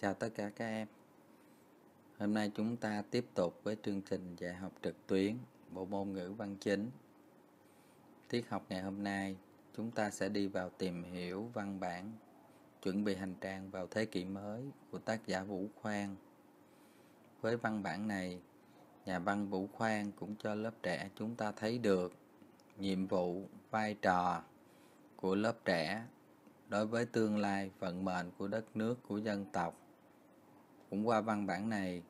Chào tất cả các em Hôm nay chúng ta tiếp tục với chương trình dạy học trực tuyến Bộ môn ngữ văn chính Tiết học ngày hôm nay Chúng ta sẽ đi vào tìm hiểu văn bản Chuẩn bị hành trang vào thế kỷ mới Của tác giả Vũ Khoan Với văn bản này Nhà văn Vũ Khoan cũng cho lớp trẻ chúng ta thấy được Nhiệm vụ, vai trò của lớp trẻ đối với tương lai vận mệnh của đất nước của dân tộc cũng qua văn bản này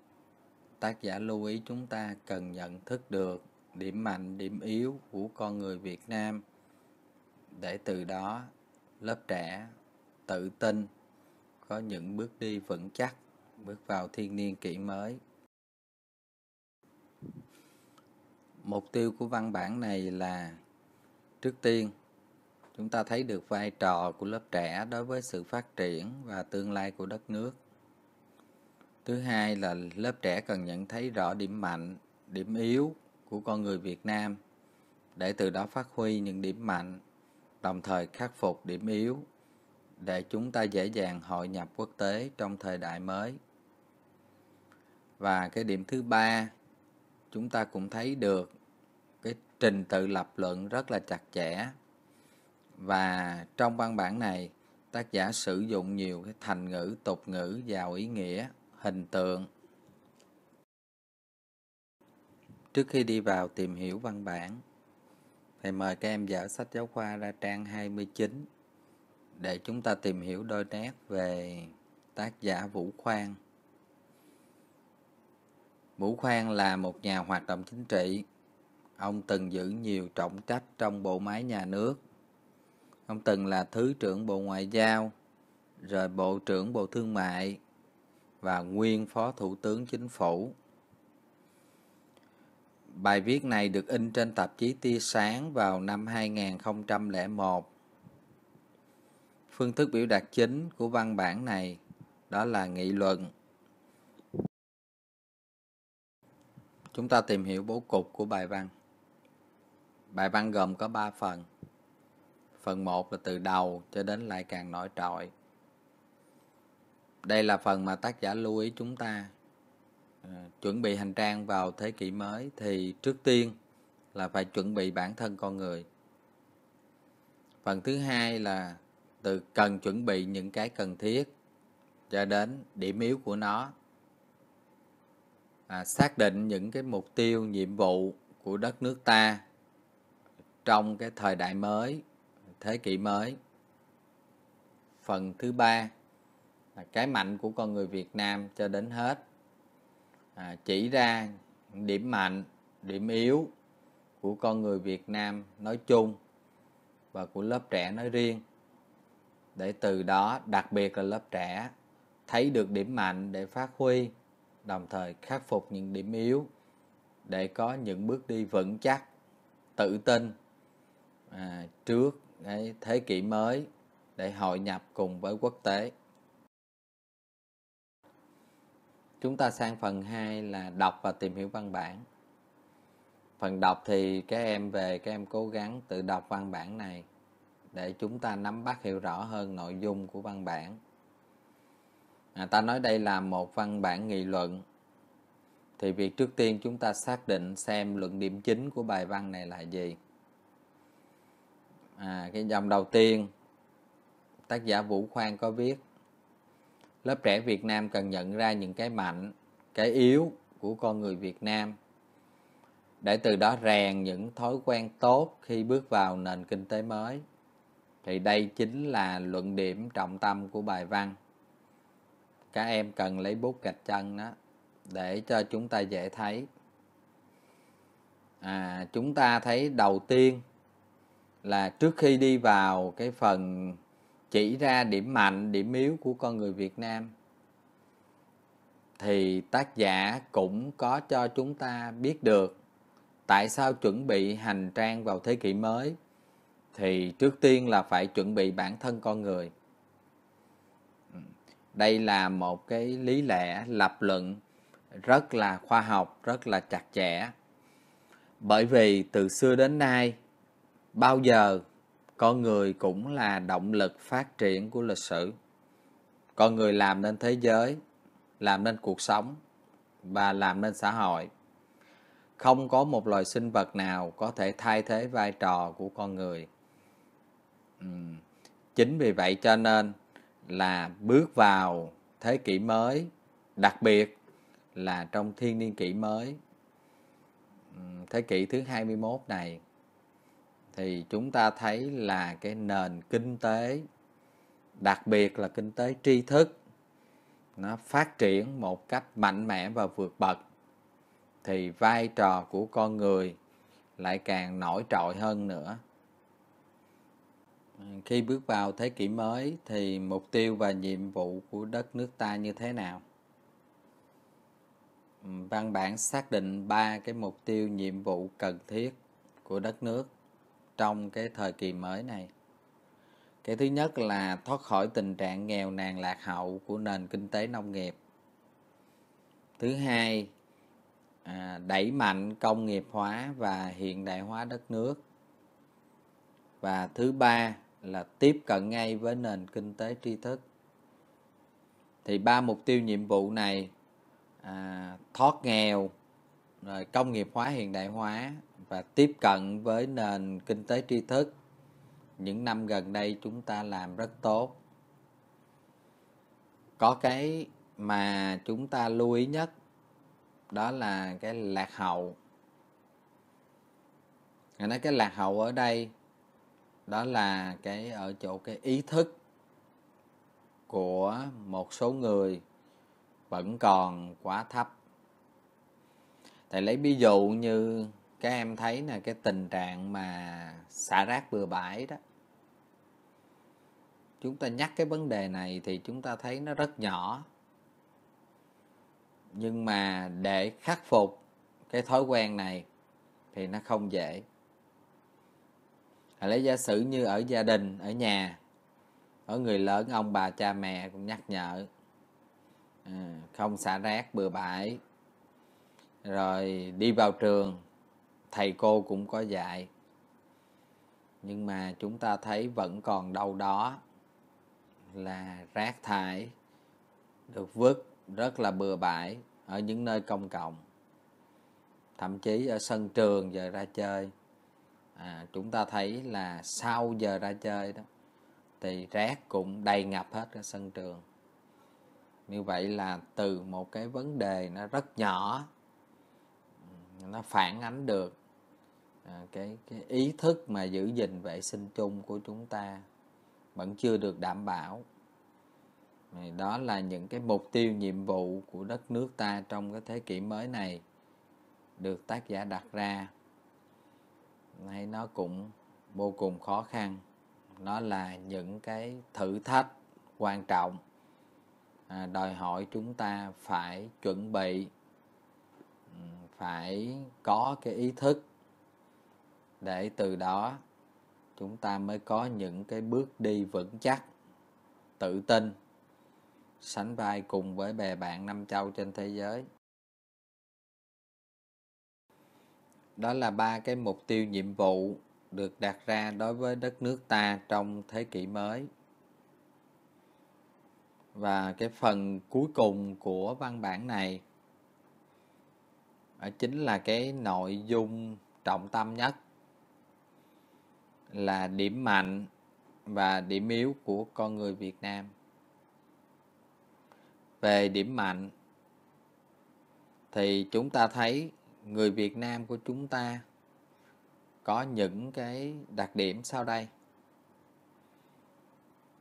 tác giả lưu ý chúng ta cần nhận thức được điểm mạnh điểm yếu của con người việt nam để từ đó lớp trẻ tự tin có những bước đi vững chắc bước vào thiên niên kỷ mới mục tiêu của văn bản này là trước tiên chúng ta thấy được vai trò của lớp trẻ đối với sự phát triển và tương lai của đất nước thứ hai là lớp trẻ cần nhận thấy rõ điểm mạnh điểm yếu của con người việt nam để từ đó phát huy những điểm mạnh đồng thời khắc phục điểm yếu để chúng ta dễ dàng hội nhập quốc tế trong thời đại mới và cái điểm thứ ba chúng ta cũng thấy được cái trình tự lập luận rất là chặt chẽ và trong văn bản này tác giả sử dụng nhiều cái thành ngữ tục ngữ giàu ý nghĩa hình tượng Trước khi đi vào tìm hiểu văn bản, thầy mời các em dở sách giáo khoa ra trang 29 để chúng ta tìm hiểu đôi nét về tác giả Vũ Khoan. Vũ Khoan là một nhà hoạt động chính trị. Ông từng giữ nhiều trọng trách trong bộ máy nhà nước. Ông từng là Thứ trưởng Bộ Ngoại giao, rồi Bộ trưởng Bộ Thương mại, và nguyên Phó Thủ tướng Chính phủ. Bài viết này được in trên tạp chí Tia Sáng vào năm 2001. Phương thức biểu đạt chính của văn bản này đó là nghị luận. Chúng ta tìm hiểu bố cục của bài văn. Bài văn gồm có 3 phần. Phần 1 là từ đầu cho đến lại càng nổi trội đây là phần mà tác giả lưu ý chúng ta ờ, chuẩn bị hành trang vào thế kỷ mới thì trước tiên là phải chuẩn bị bản thân con người phần thứ hai là từ cần chuẩn bị những cái cần thiết cho đến điểm yếu của nó à, xác định những cái mục tiêu nhiệm vụ của đất nước ta trong cái thời đại mới thế kỷ mới phần thứ ba À, cái mạnh của con người Việt Nam cho đến hết à, chỉ ra điểm mạnh điểm yếu của con người Việt Nam nói chung và của lớp trẻ nói riêng để từ đó đặc biệt là lớp trẻ thấy được điểm mạnh để phát huy đồng thời khắc phục những điểm yếu để có những bước đi vững chắc tự tin à, trước cái thế kỷ mới để hội nhập cùng với quốc tế chúng ta sang phần 2 là đọc và tìm hiểu văn bản phần đọc thì các em về các em cố gắng tự đọc văn bản này để chúng ta nắm bắt hiểu rõ hơn nội dung của văn bản à, ta nói đây là một văn bản nghị luận thì việc trước tiên chúng ta xác định xem luận điểm chính của bài văn này là gì à, cái dòng đầu tiên tác giả vũ khoan có viết lớp trẻ Việt Nam cần nhận ra những cái mạnh, cái yếu của con người Việt Nam để từ đó rèn những thói quen tốt khi bước vào nền kinh tế mới. Thì đây chính là luận điểm trọng tâm của bài văn. Các em cần lấy bút gạch chân đó để cho chúng ta dễ thấy. À, chúng ta thấy đầu tiên là trước khi đi vào cái phần chỉ ra điểm mạnh điểm yếu của con người việt nam thì tác giả cũng có cho chúng ta biết được tại sao chuẩn bị hành trang vào thế kỷ mới thì trước tiên là phải chuẩn bị bản thân con người đây là một cái lý lẽ lập luận rất là khoa học rất là chặt chẽ bởi vì từ xưa đến nay bao giờ con người cũng là động lực phát triển của lịch sử con người làm nên thế giới làm nên cuộc sống và làm nên xã hội không có một loài sinh vật nào có thể thay thế vai trò của con người chính vì vậy cho nên là bước vào thế kỷ mới đặc biệt là trong thiên niên kỷ mới thế kỷ thứ 21 này thì chúng ta thấy là cái nền kinh tế đặc biệt là kinh tế tri thức nó phát triển một cách mạnh mẽ và vượt bậc thì vai trò của con người lại càng nổi trội hơn nữa khi bước vào thế kỷ mới thì mục tiêu và nhiệm vụ của đất nước ta như thế nào văn bản xác định ba cái mục tiêu nhiệm vụ cần thiết của đất nước trong cái thời kỳ mới này cái thứ nhất là thoát khỏi tình trạng nghèo nàn lạc hậu của nền kinh tế nông nghiệp thứ hai à, đẩy mạnh công nghiệp hóa và hiện đại hóa đất nước và thứ ba là tiếp cận ngay với nền kinh tế tri thức thì ba mục tiêu nhiệm vụ này à, thoát nghèo rồi công nghiệp hóa hiện đại hóa và tiếp cận với nền kinh tế tri thức những năm gần đây chúng ta làm rất tốt có cái mà chúng ta lưu ý nhất đó là cái lạc hậu Người nói cái lạc hậu ở đây đó là cái ở chỗ cái ý thức của một số người vẫn còn quá thấp thầy lấy ví dụ như các em thấy là cái tình trạng mà xả rác bừa bãi đó chúng ta nhắc cái vấn đề này thì chúng ta thấy nó rất nhỏ nhưng mà để khắc phục cái thói quen này thì nó không dễ à, lấy giả sử như ở gia đình ở nhà ở người lớn ông bà cha mẹ cũng nhắc nhở ừ, không xả rác bừa bãi rồi đi vào trường thầy cô cũng có dạy nhưng mà chúng ta thấy vẫn còn đâu đó là rác thải được vứt rất là bừa bãi ở những nơi công cộng thậm chí ở sân trường giờ ra chơi à, chúng ta thấy là sau giờ ra chơi đó thì rác cũng đầy ngập hết ở sân trường như vậy là từ một cái vấn đề nó rất nhỏ nó phản ánh được À, cái cái ý thức mà giữ gìn vệ sinh chung của chúng ta vẫn chưa được đảm bảo đó là những cái mục tiêu nhiệm vụ của đất nước ta trong cái thế kỷ mới này được tác giả đặt ra hay nó cũng vô cùng khó khăn nó là những cái thử thách quan trọng à, đòi hỏi chúng ta phải chuẩn bị ừ, phải có cái ý thức để từ đó chúng ta mới có những cái bước đi vững chắc tự tin sánh vai cùng với bè bạn năm châu trên thế giới đó là ba cái mục tiêu nhiệm vụ được đặt ra đối với đất nước ta trong thế kỷ mới và cái phần cuối cùng của văn bản này chính là cái nội dung trọng tâm nhất là điểm mạnh và điểm yếu của con người Việt Nam. Về điểm mạnh thì chúng ta thấy người Việt Nam của chúng ta có những cái đặc điểm sau đây.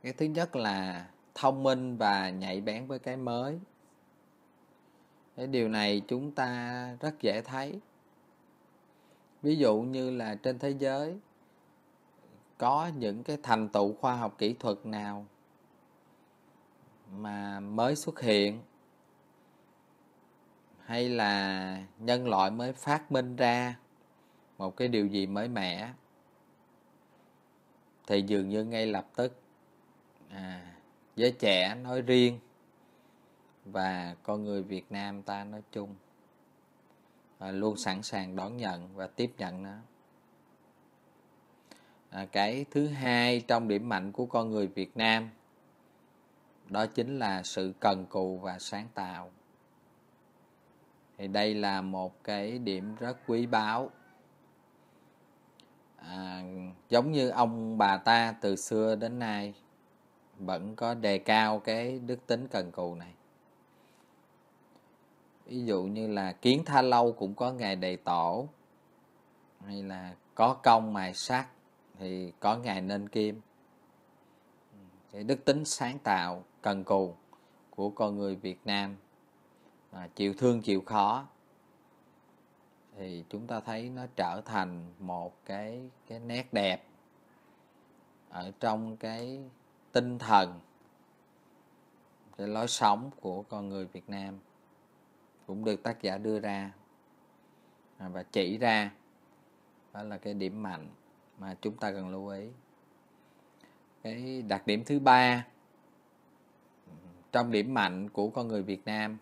Cái thứ nhất là thông minh và nhạy bén với cái mới. Cái điều này chúng ta rất dễ thấy. Ví dụ như là trên thế giới có những cái thành tựu khoa học kỹ thuật nào mà mới xuất hiện hay là nhân loại mới phát minh ra một cái điều gì mới mẻ thì dường như ngay lập tức à, giới trẻ nói riêng và con người Việt Nam ta nói chung luôn sẵn sàng đón nhận và tiếp nhận nó à, cái thứ hai trong điểm mạnh của con người việt nam đó chính là sự cần cù và sáng tạo thì đây là một cái điểm rất quý báu à, giống như ông bà ta từ xưa đến nay vẫn có đề cao cái đức tính cần cù này ví dụ như là kiến tha lâu cũng có ngày đầy tổ hay là có công mài sắt thì có ngày nên kim cái đức tính sáng tạo cần cù của con người Việt Nam à, chịu thương chịu khó thì chúng ta thấy nó trở thành một cái cái nét đẹp ở trong cái tinh thần cái lối sống của con người Việt Nam cũng được tác giả đưa ra và chỉ ra đó là cái điểm mạnh mà chúng ta cần lưu ý cái đặc điểm thứ ba trong điểm mạnh của con người Việt Nam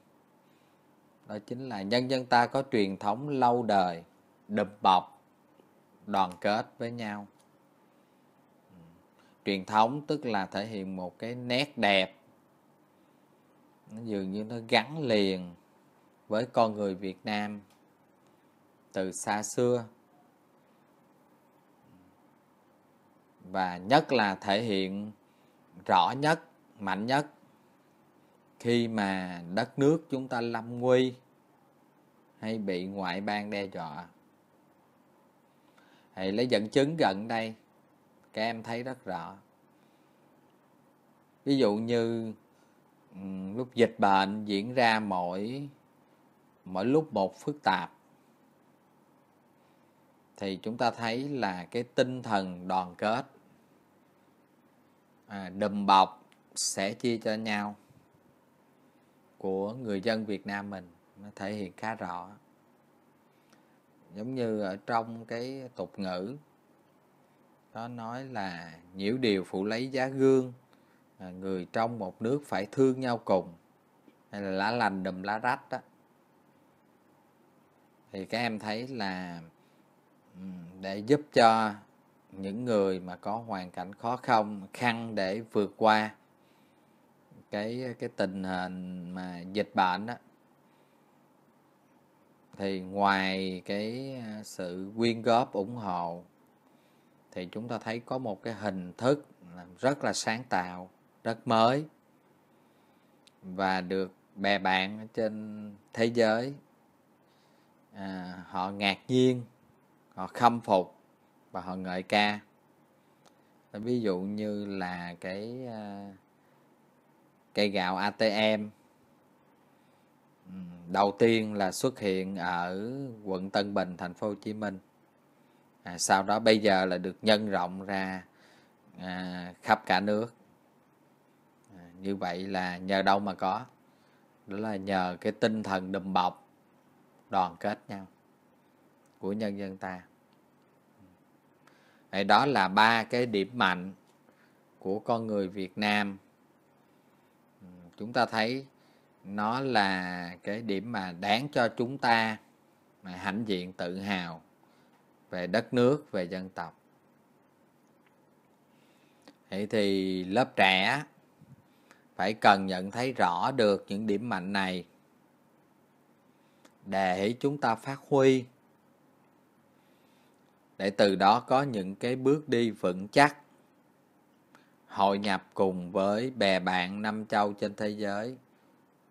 đó chính là nhân dân ta có truyền thống lâu đời đùm bọc đoàn kết với nhau truyền thống tức là thể hiện một cái nét đẹp nó dường như nó gắn liền với con người Việt Nam từ xa xưa và nhất là thể hiện rõ nhất mạnh nhất khi mà đất nước chúng ta lâm nguy hay bị ngoại bang đe dọa hãy lấy dẫn chứng gần đây các em thấy rất rõ ví dụ như lúc dịch bệnh diễn ra mỗi mỗi lúc một phức tạp thì chúng ta thấy là cái tinh thần đoàn kết à, đùm bọc sẻ chia cho nhau của người dân Việt Nam mình nó thể hiện khá rõ giống như ở trong cái tục ngữ nó nói là nhiễu điều phụ lấy giá gương à, người trong một nước phải thương nhau cùng hay là lá lành đùm lá rách đó thì các em thấy là để giúp cho những người mà có hoàn cảnh khó khăn khăn để vượt qua cái cái tình hình mà dịch bệnh đó thì ngoài cái à, sự quyên góp ủng hộ thì chúng ta thấy có một cái hình thức rất là sáng tạo rất mới và được bè bạn trên thế giới à, họ ngạc nhiên họ khâm phục và họ ngợi ca ví dụ như là cái ờ, cây gạo ATM đầu tiên là xuất hiện ở quận Tân Bình thành phố Hồ Chí Minh à, sau đó bây giờ là được nhân rộng ra à, khắp cả nước à, như vậy là nhờ đâu mà có đó là nhờ cái tinh thần đùm bọc đoàn kết nhau của nhân dân ta Đấy, đó là ba cái điểm mạnh của con người Việt Nam ừ, chúng ta thấy nó là cái điểm mà đáng cho chúng ta mà hãnh diện tự hào về đất nước về dân tộc vậy thì lớp trẻ phải cần nhận thấy rõ được những điểm mạnh này để chúng ta phát huy để từ đó có những cái bước đi vững chắc hội nhập cùng với bè bạn năm châu trên thế giới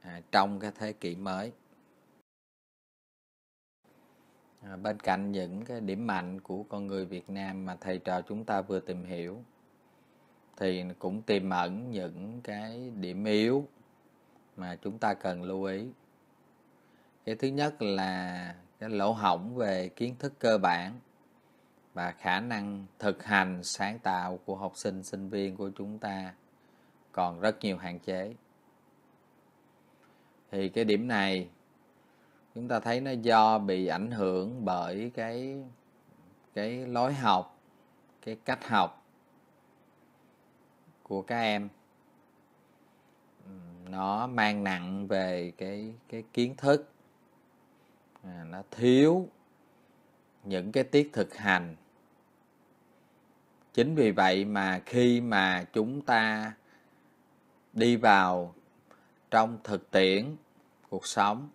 à, trong cái thế kỷ mới à, bên cạnh những cái điểm mạnh của con người Việt Nam mà thầy trò chúng ta vừa tìm hiểu thì cũng tiềm ẩn những cái điểm yếu mà chúng ta cần lưu ý cái thứ nhất là cái lỗ hỏng về kiến thức cơ bản và khả năng thực hành sáng tạo của học sinh sinh viên của chúng ta còn rất nhiều hạn chế thì cái điểm này chúng ta thấy nó do bị ảnh hưởng bởi cái cái lối học cái cách học của các em nó mang nặng về cái cái kiến thức à, nó thiếu những cái tiết thực hành chính vì vậy mà khi mà chúng ta đi vào trong thực tiễn cuộc sống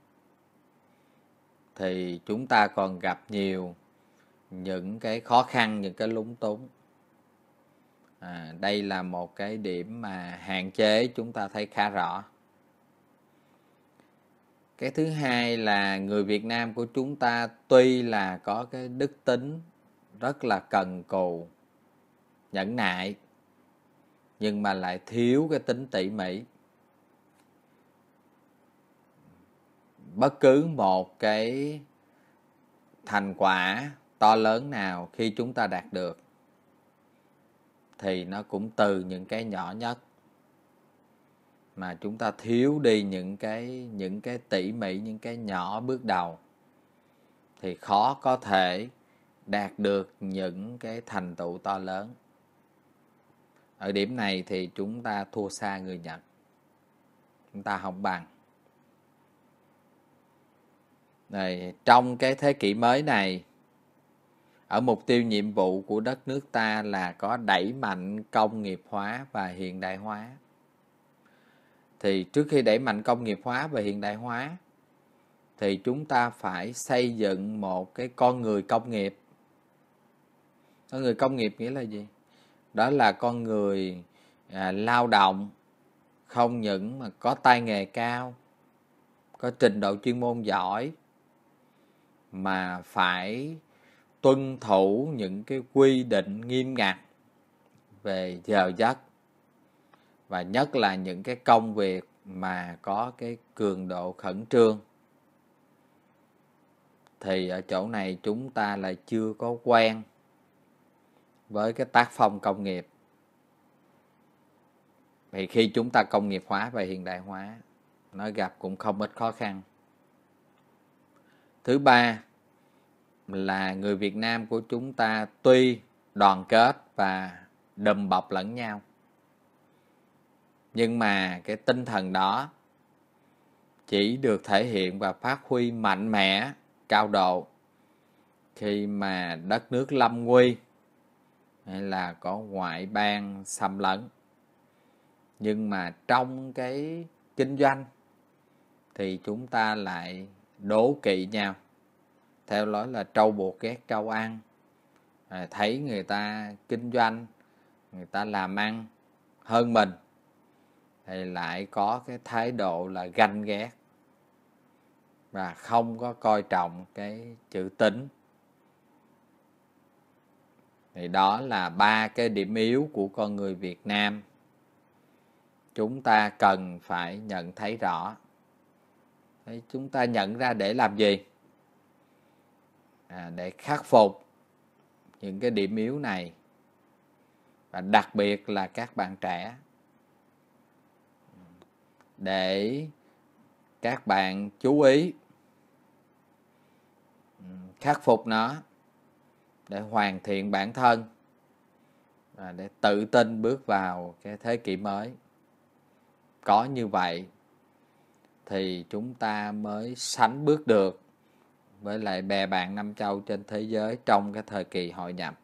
thì chúng ta còn gặp nhiều những cái khó khăn những cái lúng túng à, đây là một cái điểm mà hạn chế chúng ta thấy khá rõ cái thứ hai là người việt nam của chúng ta tuy là có cái đức tính rất là cần cù nhẫn nại nhưng mà lại thiếu cái tính tỉ mỉ bất cứ một cái thành quả to lớn nào khi chúng ta đạt được thì nó cũng từ những cái nhỏ nhất mà chúng ta thiếu đi những cái những cái tỉ mỉ những cái nhỏ bước đầu thì khó có thể đạt được những cái thành tựu to lớn ở điểm này thì chúng ta thua xa người Nhật chúng ta không bằng này trong cái thế kỷ mới này ở mục tiêu nhiệm vụ của đất nước ta là có đẩy mạnh công nghiệp hóa và hiện đại hóa thì trước khi đẩy mạnh công nghiệp hóa và hiện đại hóa thì chúng ta phải xây dựng một cái con người công nghiệp con người công nghiệp nghĩa là gì đó là con người à, lao động không những mà có tay nghề cao có trình độ chuyên môn giỏi mà phải tuân thủ những cái quy định nghiêm ngặt về giờ giấc và nhất là những cái công việc mà có cái cường độ khẩn trương thì ở chỗ này chúng ta là chưa có quen với cái tác phong công nghiệp thì khi chúng ta công nghiệp hóa và hiện đại hóa nó gặp cũng không ít khó khăn thứ ba là người việt nam của chúng ta tuy đoàn kết và đùm bọc lẫn nhau nhưng mà cái tinh thần đó chỉ được thể hiện và phát huy mạnh mẽ cao độ khi mà đất nước lâm nguy hay là có ngoại bang xâm lấn nhưng mà trong cái kinh doanh thì chúng ta lại đố kỵ nhau theo lối là trâu buộc ghét trâu ăn à, thấy người ta kinh doanh người ta làm ăn hơn mình thì lại có cái thái độ là ganh ghét và không có coi trọng cái chữ tính thì đó là ba cái điểm yếu của con người việt nam chúng ta cần phải nhận thấy rõ Đấy, chúng ta nhận ra để làm gì à, để khắc phục những cái điểm yếu này và đặc biệt là các bạn trẻ để các bạn chú ý ừ, khắc phục nó để hoàn thiện bản thân và để tự tin bước vào cái thế kỷ mới có như vậy thì chúng ta mới sánh bước được với lại bè bạn năm châu trên thế giới trong cái thời kỳ hội nhập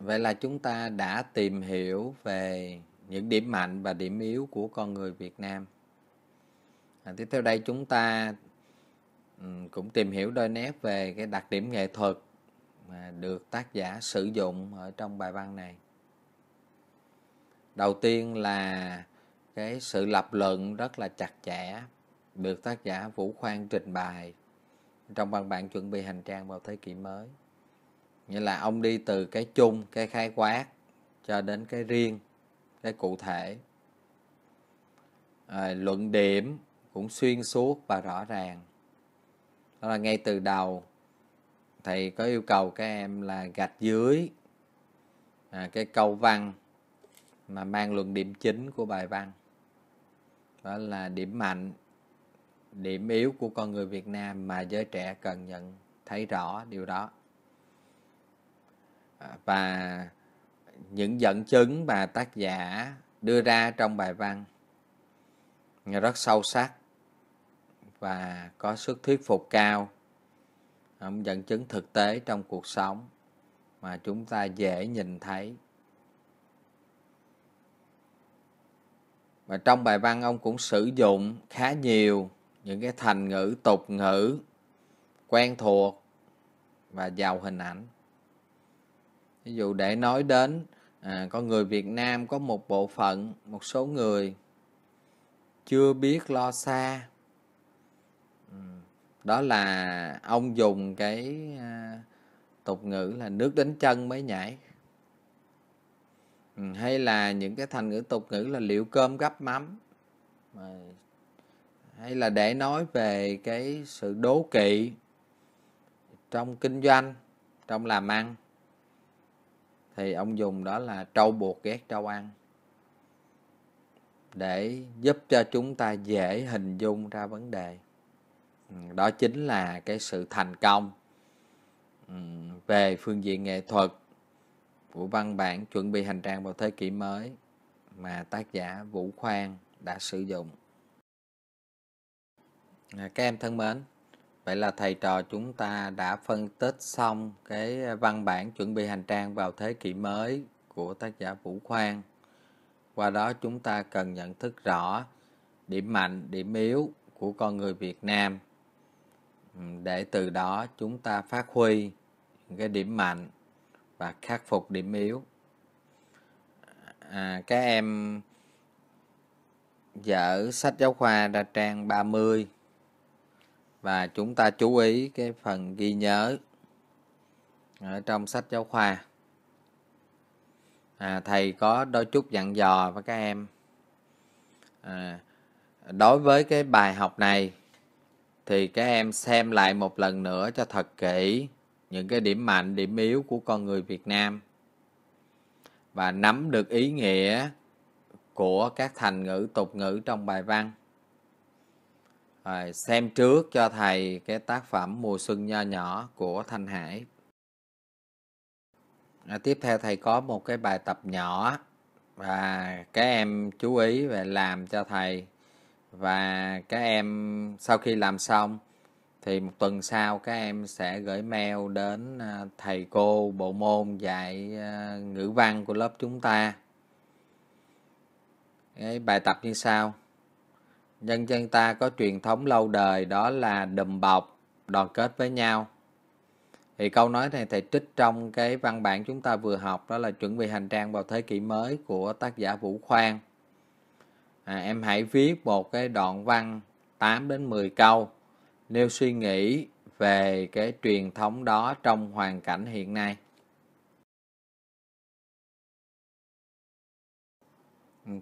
vậy là chúng ta đã tìm hiểu về những điểm mạnh và điểm yếu của con người việt nam à, tiếp theo đây chúng ta Ừ, cũng tìm hiểu đôi nét về cái đặc điểm nghệ thuật mà được tác giả sử dụng ở trong bài văn này đầu tiên là cái sự lập luận rất là chặt chẽ được tác giả vũ khoan trình bày trong văn bản chuẩn bị hành trang vào thế kỷ mới nghĩa là ông đi từ cái chung cái khái quát cho đến cái riêng cái cụ thể à, luận điểm cũng xuyên suốt và rõ ràng đó là ngay từ đầu thầy có yêu cầu các em là gạch dưới à, cái câu văn mà mang luận điểm chính của bài văn đó là điểm mạnh điểm yếu của con người việt nam mà giới trẻ cần nhận thấy rõ điều đó à, và những dẫn chứng mà tác giả đưa ra trong bài văn rất sâu sắc và có sức thuyết phục cao dẫn chứng thực tế trong cuộc sống mà chúng ta dễ nhìn thấy và trong bài văn ông cũng sử dụng khá nhiều những cái thành ngữ tục ngữ quen thuộc và giàu hình ảnh ví dụ để nói đến à, con người việt nam có một bộ phận một số người chưa biết lo xa đó là ông dùng cái à, tục ngữ là nước đến chân mới nhảy ừ, hay là những cái thành ngữ tục ngữ là liệu cơm gấp mắm hay là để nói về cái sự đố kỵ trong kinh doanh trong làm ăn thì ông dùng đó là trâu buộc ghét trâu ăn để giúp cho chúng ta dễ hình dung ra vấn đề đó chính là cái sự thành công về phương diện nghệ thuật của văn bản chuẩn bị hành trang vào thế kỷ mới mà tác giả Vũ Khoan đã sử dụng. À, các em thân mến, vậy là thầy trò chúng ta đã phân tích xong cái văn bản chuẩn bị hành trang vào thế kỷ mới của tác giả Vũ Khoan. Qua đó chúng ta cần nhận thức rõ điểm mạnh, điểm yếu của con người Việt Nam để từ đó chúng ta phát huy cái điểm mạnh và khắc phục điểm yếu à, các em dở sách giáo khoa ra trang 30 và chúng ta chú ý cái phần ghi nhớ ở trong sách giáo khoa à, thầy có đôi chút dặn dò với các em à, đối với cái bài học này thì các em xem lại một lần nữa cho thật kỹ những cái điểm mạnh điểm yếu của con người việt nam và nắm được ý nghĩa của các thành ngữ tục ngữ trong bài văn rồi xem trước cho thầy cái tác phẩm mùa xuân nho nhỏ của thanh hải à, tiếp theo thầy có một cái bài tập nhỏ và các em chú ý về làm cho thầy và các em sau khi làm xong thì một tuần sau các em sẽ gửi mail đến à, thầy cô bộ môn dạy à, ngữ văn của lớp chúng ta cái bài tập như sau nhân dân ta có truyền thống lâu đời đó là đùm bọc đoàn kết với nhau thì câu nói này thầy trích trong cái văn bản chúng ta vừa học đó là chuẩn bị hành trang vào thế kỷ mới của tác giả vũ khoan à, em hãy viết một cái đoạn văn 8 đến 10 câu nêu suy nghĩ về cái truyền thống đó trong hoàn cảnh hiện nay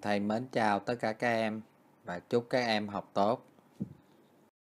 thầy mến chào tất cả các em và chúc các em học tốt